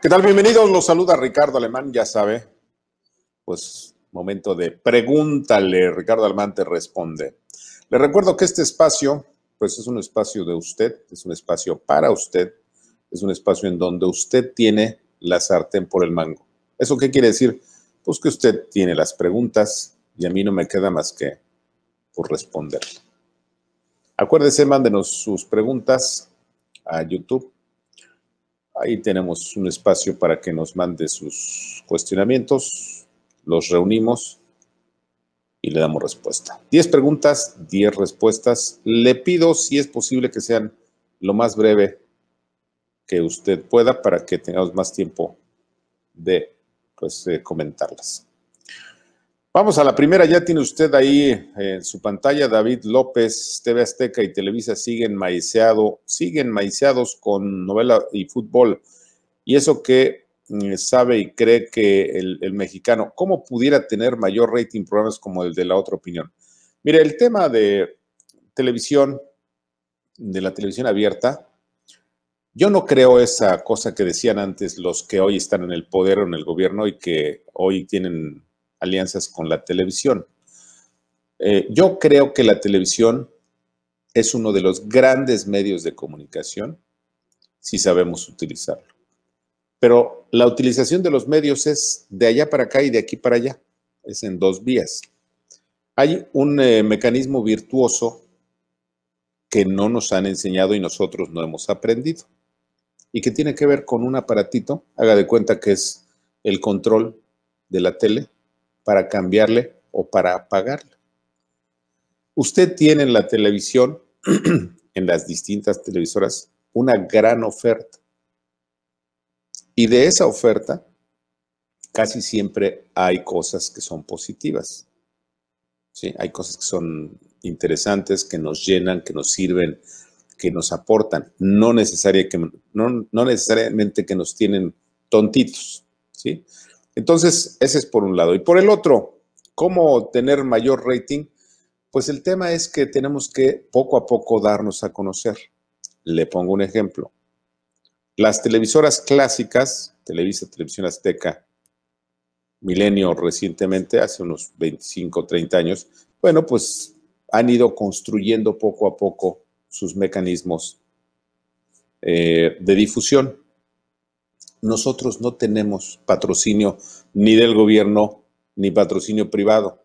¿Qué tal? Bienvenidos. Los saluda Ricardo Alemán, ya sabe. Pues momento de pregúntale. Ricardo Alemán te responde. Le recuerdo que este espacio, pues es un espacio de usted, es un espacio para usted, es un espacio en donde usted tiene la sartén por el mango. ¿Eso qué quiere decir? Pues que usted tiene las preguntas y a mí no me queda más que responder. Acuérdese, mándenos sus preguntas a YouTube. Ahí tenemos un espacio para que nos mande sus cuestionamientos, los reunimos y le damos respuesta. Diez preguntas, diez respuestas. Le pido, si es posible, que sean lo más breve que usted pueda para que tengamos más tiempo de pues, comentarlas. Vamos a la primera, ya tiene usted ahí en eh, su pantalla David López, TV Azteca y Televisa siguen maiseado, siguen maiceados con novela y fútbol. Y eso que mm, sabe y cree que el, el mexicano, ¿cómo pudiera tener mayor rating programas como el de la otra opinión? Mire, el tema de televisión, de la televisión abierta, yo no creo esa cosa que decían antes los que hoy están en el poder o en el gobierno y que hoy tienen alianzas con la televisión. Eh, yo creo que la televisión es uno de los grandes medios de comunicación si sabemos utilizarlo. Pero la utilización de los medios es de allá para acá y de aquí para allá. Es en dos vías. Hay un eh, mecanismo virtuoso que no nos han enseñado y nosotros no hemos aprendido. Y que tiene que ver con un aparatito, haga de cuenta que es el control de la tele para cambiarle o para apagarle. Usted tiene en la televisión, en las distintas televisoras, una gran oferta. Y de esa oferta casi siempre hay cosas que son positivas. ¿Sí? Hay cosas que son interesantes, que nos llenan, que nos sirven, que nos aportan. No, que, no, no necesariamente que nos tienen tontitos. ¿sí? Entonces, ese es por un lado. Y por el otro, ¿cómo tener mayor rating? Pues el tema es que tenemos que poco a poco darnos a conocer. Le pongo un ejemplo. Las televisoras clásicas, Televisa, Televisión Azteca, Milenio recientemente, hace unos 25, 30 años, bueno, pues han ido construyendo poco a poco sus mecanismos eh, de difusión nosotros no tenemos patrocinio ni del gobierno ni patrocinio privado.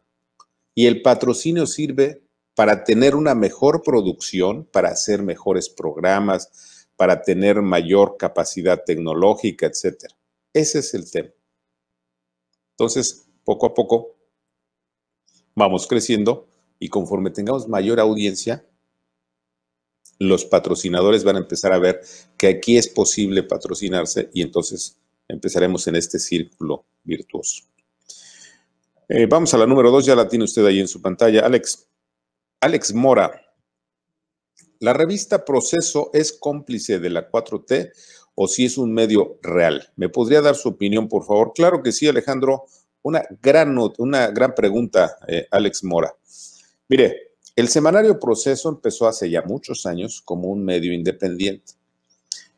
Y el patrocinio sirve para tener una mejor producción, para hacer mejores programas, para tener mayor capacidad tecnológica, etc. Ese es el tema. Entonces, poco a poco vamos creciendo y conforme tengamos mayor audiencia, los patrocinadores van a empezar a ver que aquí es posible patrocinarse y entonces empezaremos en este círculo virtuoso. Eh, vamos a la número dos, ya la tiene usted ahí en su pantalla. Alex, Alex Mora. ¿La revista Proceso es cómplice de la 4T o si es un medio real? ¿Me podría dar su opinión, por favor? Claro que sí, Alejandro. Una gran, una gran pregunta, eh, Alex Mora. Mire, el semanario Proceso empezó hace ya muchos años como un medio independiente.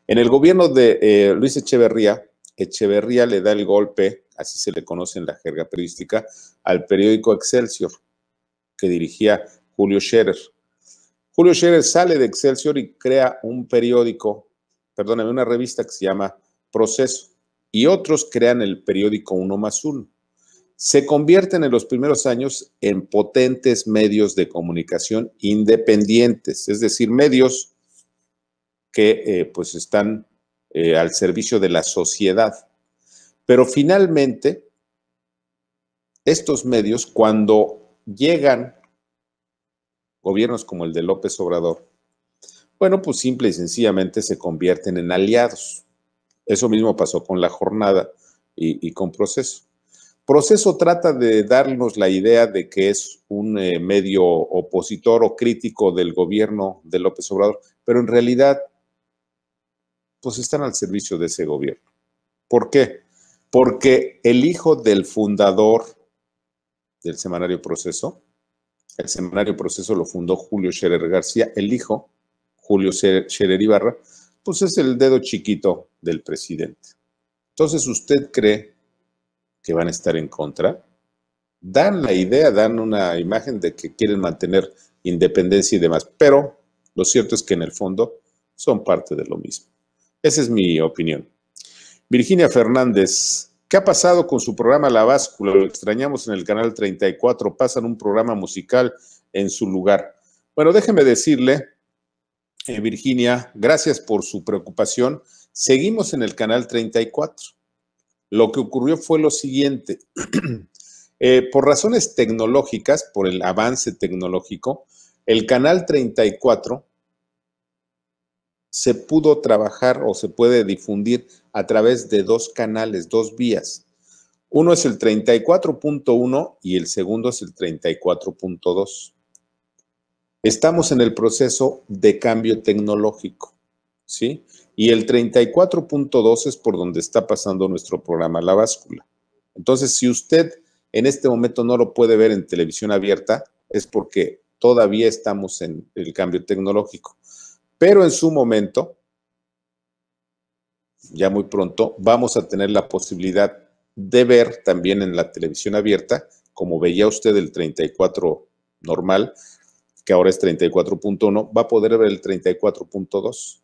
En el gobierno de eh, Luis Echeverría, Echeverría le da el golpe, así se le conoce en la jerga periodística, al periódico Excelsior, que dirigía Julio Scherer. Julio Scherer sale de Excelsior y crea un periódico, perdóname, una revista que se llama Proceso, y otros crean el periódico Uno más Uno se convierten en los primeros años en potentes medios de comunicación independientes, es decir, medios que eh, pues están eh, al servicio de la sociedad. Pero finalmente, estos medios, cuando llegan gobiernos como el de López Obrador, bueno, pues simple y sencillamente se convierten en aliados. Eso mismo pasó con la jornada y, y con proceso. Proceso trata de darnos la idea de que es un eh, medio opositor o crítico del gobierno de López Obrador, pero en realidad, pues están al servicio de ese gobierno. ¿Por qué? Porque el hijo del fundador del semanario Proceso, el semanario Proceso lo fundó Julio Scherer García, el hijo, Julio Scherer Ibarra, pues es el dedo chiquito del presidente. Entonces, ¿usted cree que van a estar en contra, dan la idea, dan una imagen de que quieren mantener independencia y demás, pero lo cierto es que en el fondo son parte de lo mismo. Esa es mi opinión. Virginia Fernández, ¿qué ha pasado con su programa La Báscula? Lo extrañamos en el canal 34, pasan un programa musical en su lugar. Bueno, déjeme decirle, eh, Virginia, gracias por su preocupación. Seguimos en el canal 34. Lo que ocurrió fue lo siguiente. Eh, por razones tecnológicas, por el avance tecnológico, el canal 34 se pudo trabajar o se puede difundir a través de dos canales, dos vías. Uno es el 34.1 y el segundo es el 34.2. Estamos en el proceso de cambio tecnológico, ¿sí? y el 34.2 es por donde está pasando nuestro programa La Báscula. Entonces, si usted en este momento no lo puede ver en televisión abierta, es porque todavía estamos en el cambio tecnológico. Pero en su momento, ya muy pronto, vamos a tener la posibilidad de ver también en la televisión abierta, como veía usted el 34 normal, que ahora es 34.1, va a poder ver el 34.2.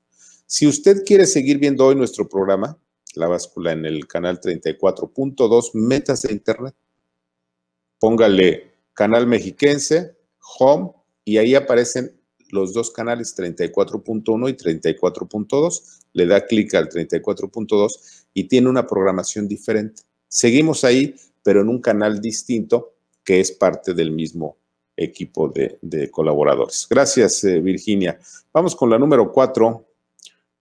Si usted quiere seguir viendo hoy nuestro programa, La Báscula en el canal 34.2, Metas de Internet, póngale Canal Mexiquense, Home, y ahí aparecen los dos canales 34.1 y 34.2. Le da clic al 34.2 y tiene una programación diferente. Seguimos ahí, pero en un canal distinto que es parte del mismo equipo de, colaboradores. Gracias, eh, Virginia. Vamos con la número 4,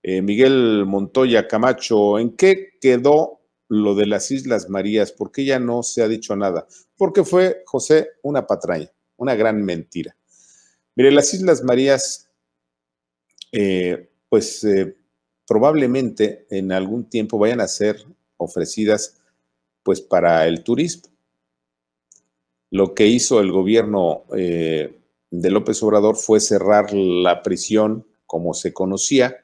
eh, Miguel Montoya Camacho, ¿en qué quedó lo de las Islas Marías? ¿Por qué ya no se ha dicho nada? Porque fue, José, una patraña, una gran mentira. Mire, las Islas Marías, eh, pues eh, probablemente en algún tiempo vayan a ser ofrecidas pues para el turismo. Lo que hizo el gobierno de López Obrador fue cerrar la prisión como se conocía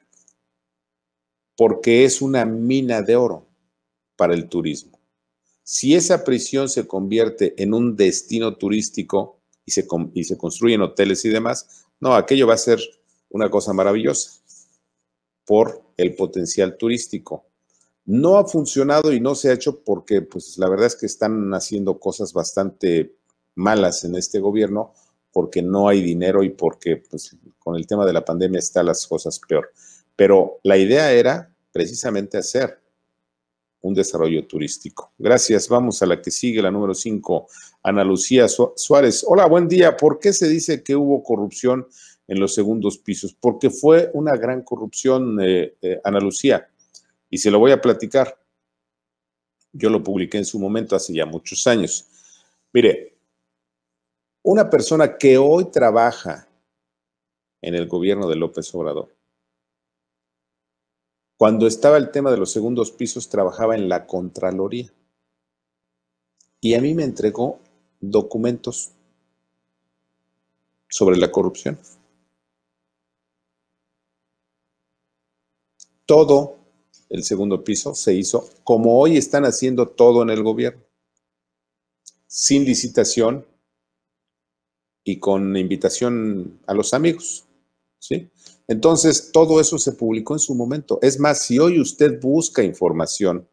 porque es una mina de oro para el turismo. Si esa prisión se convierte en un destino turístico y se, construyen hoteles y demás, no, aquello va a ser una cosa maravillosa por el potencial turístico. No ha funcionado y no se ha hecho porque, pues, la verdad es que están haciendo cosas bastante malas en este gobierno porque no hay dinero y porque, pues, con el tema de la pandemia están las cosas peor. Pero la idea era precisamente hacer un desarrollo turístico. Gracias. Vamos a la que sigue, la número 5, Ana Lucía Suárez. Hola, buen día. ¿Por qué se dice que hubo corrupción en los segundos pisos? Porque fue una gran corrupción, eh, eh, Ana Lucía, y se lo voy a platicar. Yo lo publiqué en su momento hace ya muchos años. Mire, una persona que hoy trabaja en el gobierno de López Obrador cuando estaba el tema de los segundos pisos, trabajaba en la Contraloría. Y a mí me entregó documentos sobre la corrupción. Todo el segundo piso se hizo como hoy están haciendo todo en el gobierno, sin licitación y con invitación a los amigos. ¿sí? Entonces, todo eso se publicó en su momento. Es más, si hoy usted busca información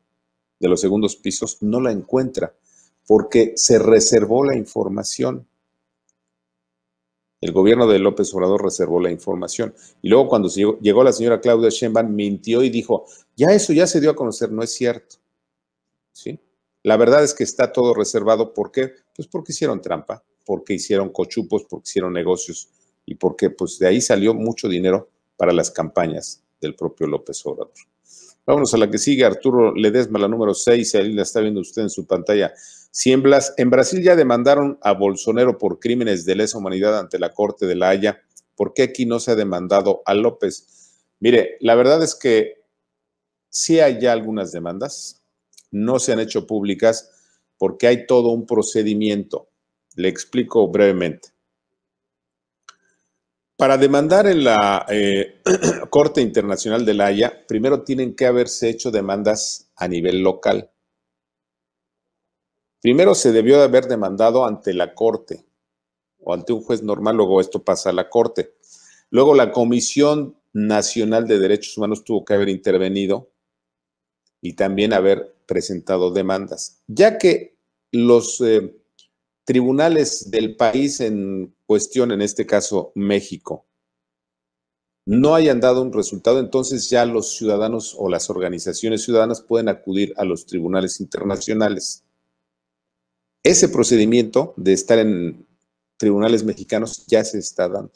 de los segundos pisos, no la encuentra, porque se reservó la información. El gobierno de López Obrador reservó la información. Y luego cuando llegó, la señora Claudia Sheinbaum, mintió y dijo, ya eso ya se dio a conocer, no es cierto. ¿Sí? La verdad es que está todo reservado. ¿Por qué? Pues porque hicieron trampa, porque hicieron cochupos, porque hicieron negocios y porque pues de ahí salió mucho dinero para las campañas del propio López Obrador. Vámonos a la que sigue, Arturo Ledesma, la número 6, ahí la está viendo usted en su pantalla. Si en, en Brasil ya demandaron a Bolsonaro por crímenes de lesa humanidad ante la Corte de la Haya, ¿por qué aquí no se ha demandado a López? Mire, la verdad es que sí hay ya algunas demandas, no se han hecho públicas porque hay todo un procedimiento. Le explico brevemente. Para demandar en la eh, Corte Internacional de la Haya, primero tienen que haberse hecho demandas a nivel local. Primero se debió de haber demandado ante la Corte o ante un juez normal, luego esto pasa a la Corte. Luego la Comisión Nacional de Derechos Humanos tuvo que haber intervenido y también haber presentado demandas, ya que los eh, tribunales del país en cuestión, en este caso México, no hayan dado un resultado, entonces ya los ciudadanos o las organizaciones ciudadanas pueden acudir a los tribunales internacionales. Ese procedimiento de estar en tribunales mexicanos ya se está dando.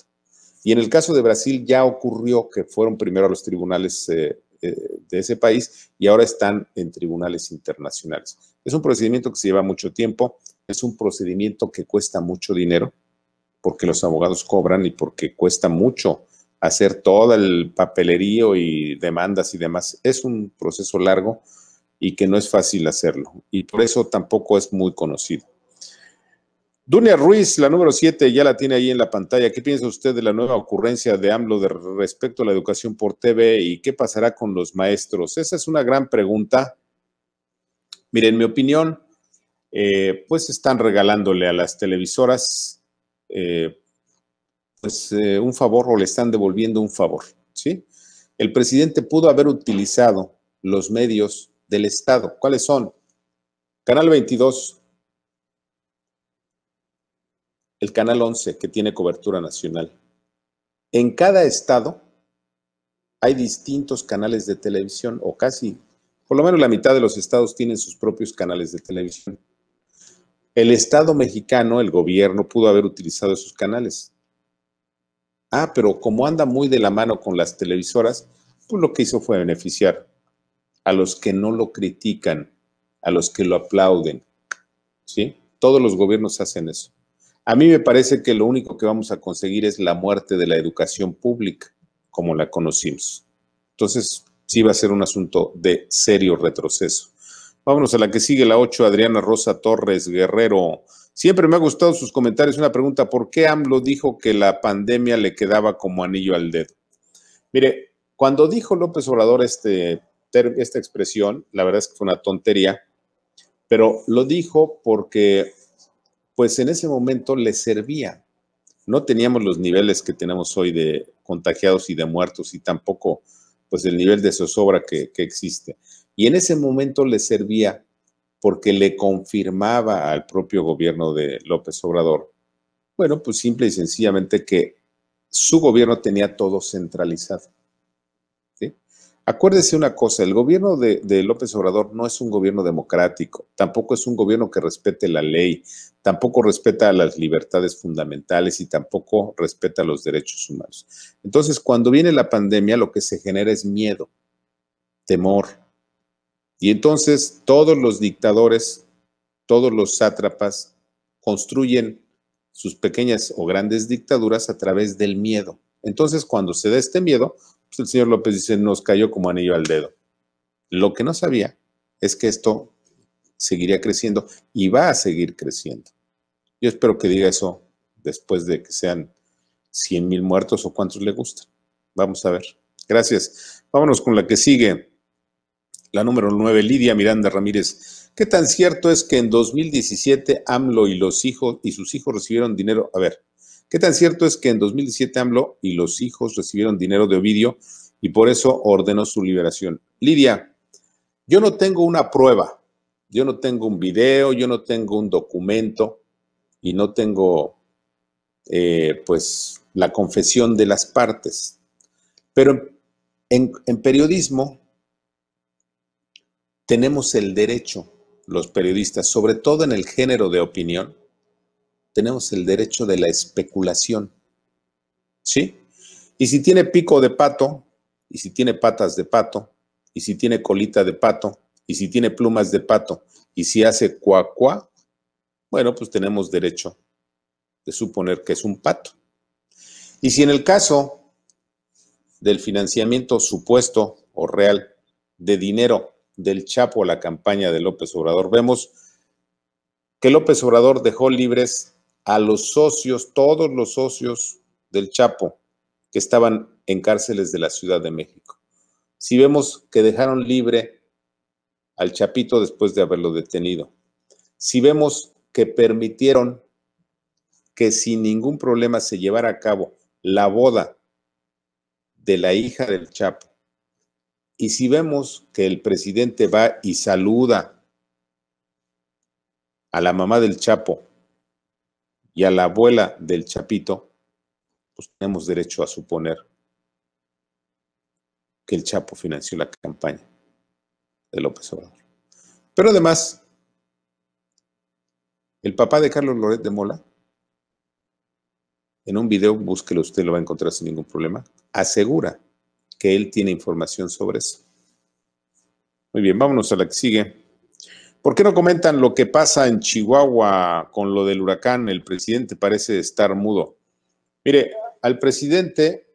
Y en el caso de Brasil ya ocurrió que fueron primero a los tribunales eh, eh, de ese país y ahora están en tribunales internacionales. Es un procedimiento que se lleva mucho tiempo, es un procedimiento que cuesta mucho dinero, porque los abogados cobran y porque cuesta mucho hacer todo el papelerío y demandas y demás. Es un proceso largo y que no es fácil hacerlo. Y por eso tampoco es muy conocido. Dunia Ruiz, la número 7, ya la tiene ahí en la pantalla. ¿Qué piensa usted de la nueva ocurrencia de AMLO de respecto a la educación por TV y qué pasará con los maestros? Esa es una gran pregunta. Miren, mi opinión, eh, pues están regalándole a las televisoras eh, pues, eh, un favor o le están devolviendo un favor. ¿sí? El presidente pudo haber utilizado los medios del Estado. ¿Cuáles son? Canal 22, el Canal 11, que tiene cobertura nacional. En cada estado hay distintos canales de televisión, o casi, por lo menos la mitad de los estados tienen sus propios canales de televisión el Estado mexicano, el gobierno, pudo haber utilizado esos canales. Ah, pero como anda muy de la mano con las televisoras, pues lo que hizo fue beneficiar a los que no lo critican, a los que lo aplauden. ¿Sí? Todos los gobiernos hacen eso. A mí me parece que lo único que vamos a conseguir es la muerte de la educación pública, como la conocimos. Entonces, sí va a ser un asunto de serio retroceso. Vámonos a la que sigue, la 8, Adriana Rosa Torres Guerrero. Siempre me ha gustado sus comentarios. Una pregunta, ¿por qué AMLO dijo que la pandemia le quedaba como anillo al dedo? Mire, cuando dijo López Obrador este, esta expresión, la verdad es que fue una tontería, pero lo dijo porque pues en ese momento le servía. No teníamos los niveles que tenemos hoy de contagiados y de muertos y tampoco pues el nivel de zozobra que, que existe. Y en ese momento le servía porque le confirmaba al propio gobierno de López Obrador, bueno, pues simple y sencillamente que su gobierno tenía todo centralizado. Acuérdese una cosa, el gobierno de, López Obrador no es un gobierno democrático, tampoco es un gobierno que respete la ley, tampoco respeta las libertades fundamentales y tampoco respeta los derechos humanos. Entonces, cuando viene la pandemia, lo que se genera es miedo, temor, y entonces todos los dictadores, todos los sátrapas construyen sus pequeñas o grandes dictaduras a través del miedo. Entonces cuando se da este miedo, pues, el señor López dice, nos cayó como anillo al dedo. Lo que no sabía es que esto seguiría creciendo y va a seguir creciendo. Yo espero que diga eso después de que sean 100 mil muertos o cuantos le gustan. Vamos a ver. Gracias. Vámonos con la que sigue. La número 9, Lidia Miranda Ramírez. ¿Qué tan cierto es que en 2017 AMLO y los hijos y sus hijos recibieron dinero? A ver, ¿qué tan cierto es que en 2017 AMLO y los hijos recibieron dinero de Ovidio y por eso ordenó su liberación? Lidia, yo no tengo una prueba, yo no tengo un video, yo no tengo un documento y no tengo eh, pues la confesión de las partes. Pero en periodismo tenemos el derecho, los periodistas, sobre todo en el género de opinión, tenemos el derecho de la especulación. ¿Sí? Y si tiene pico de pato, y si tiene patas de pato, y si tiene colita de pato, y si tiene plumas de pato, y si hace cuacuá, bueno, pues tenemos derecho de suponer que es un pato. Y si en el caso del financiamiento supuesto o real de dinero del Chapo a la campaña de López Obrador. Vemos que López Obrador dejó libres a los socios, todos los socios del Chapo que estaban en cárceles de la Ciudad de México. Si vemos que dejaron libre al Chapito después de haberlo detenido, si vemos que permitieron que sin ningún problema se llevara a cabo la boda de la hija del Chapo y si vemos que el presidente va y saluda a la mamá del Chapo y a la abuela del Chapito, pues tenemos derecho a suponer que el Chapo financió la campaña de López Obrador. Pero además, el papá de Carlos Loret de Mola, en un video, búsquelo usted, lo va a encontrar sin ningún problema, asegura que él tiene información sobre eso. Muy bien, vámonos a la que sigue. ¿Por qué no comentan lo que pasa en Chihuahua con lo del huracán? El presidente parece estar mudo. Mire, al presidente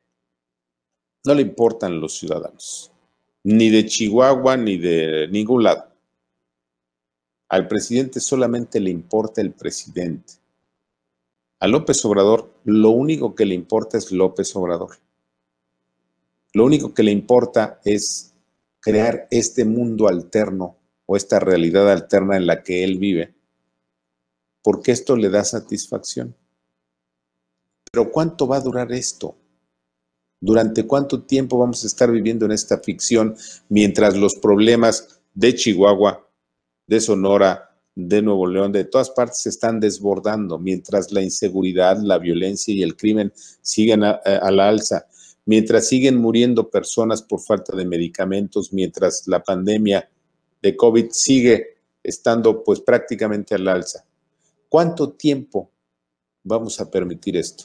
no le importan los ciudadanos, ni de Chihuahua, ni de ningún lado. Al presidente solamente le importa el presidente. A López Obrador lo único que le importa es López Obrador. Lo único que le importa es crear este mundo alterno o esta realidad alterna en la que él vive, porque esto le da satisfacción. Pero ¿cuánto va a durar esto? ¿Durante cuánto tiempo vamos a estar viviendo en esta ficción mientras los problemas de Chihuahua, de Sonora, de Nuevo León, de todas partes se están desbordando, mientras la inseguridad, la violencia y el crimen siguen a, la alza, mientras siguen muriendo personas por falta de medicamentos, mientras la pandemia de COVID sigue estando pues prácticamente al alza. ¿Cuánto tiempo vamos a permitir esto?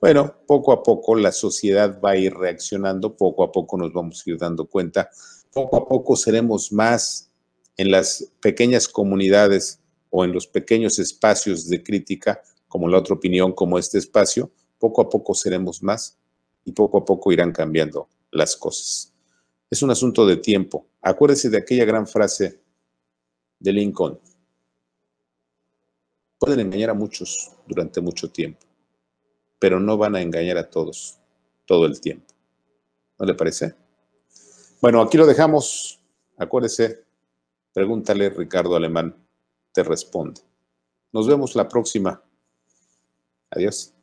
Bueno, poco a poco la sociedad va a ir reaccionando, poco a poco nos vamos a ir dando cuenta, poco a poco seremos más en las pequeñas comunidades o en los pequeños espacios de crítica, como la otra opinión, como este espacio, poco a poco seremos más y poco a poco irán cambiando las cosas. Es un asunto de tiempo. Acuérdese de aquella gran frase de Lincoln. Pueden engañar a muchos durante mucho tiempo, pero no van a engañar a todos todo el tiempo. ¿No le parece? Bueno, aquí lo dejamos. Acuérdese, pregúntale Ricardo Alemán, te responde. Nos vemos la próxima. Adiós.